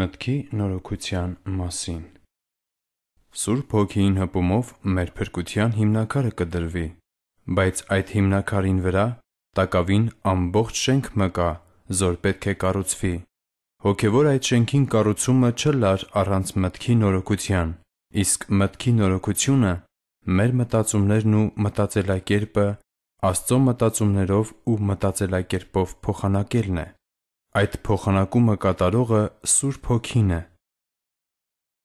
Մտքի նորոգության մասին Սուրբ Հոգին հպումով մեր փրկության հիմնակարը կդրվի, բայց այդ հիմնակարին վրա տակավին ամբողջ շենք մկա, զոր պետք է կառուցվի։ Հոգևոր այդ շենքին կառուցումը չլար առանց մտքի նորոգության, իսկ մտքի նորոգությունը մեր մտածումներն ու մտածելակերպը Աստծո մտածումներով ու մտածելակերպով փոխանակելն է։ Այդ փոխանակումը կատարողը Սուրբ Հոգին է,